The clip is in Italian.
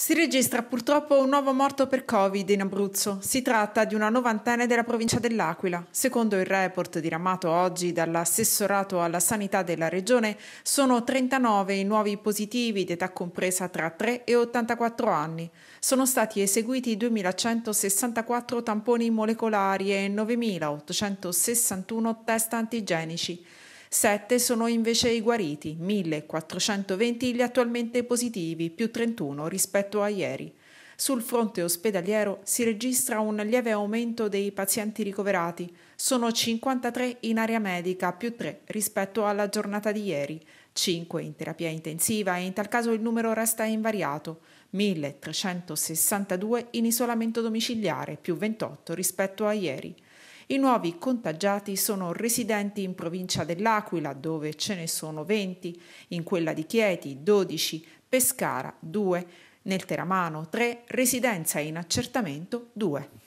Si registra purtroppo un nuovo morto per Covid in Abruzzo. Si tratta di una novantenne della provincia dell'Aquila. Secondo il report diramato oggi dall'assessorato alla sanità della regione, sono 39 i nuovi positivi d'età compresa tra 3 e 84 anni. Sono stati eseguiti 2164 tamponi molecolari e 9861 test antigenici. 7 sono invece i guariti, 1420 gli attualmente positivi, più 31 rispetto a ieri. Sul fronte ospedaliero si registra un lieve aumento dei pazienti ricoverati, sono 53 in area medica, più 3 rispetto alla giornata di ieri, 5 in terapia intensiva e in tal caso il numero resta invariato, 1362 in isolamento domiciliare, più 28 rispetto a ieri. I nuovi contagiati sono residenti in provincia dell'Aquila, dove ce ne sono 20, in quella di Chieti 12, Pescara 2, nel Teramano 3, Residenza in accertamento 2.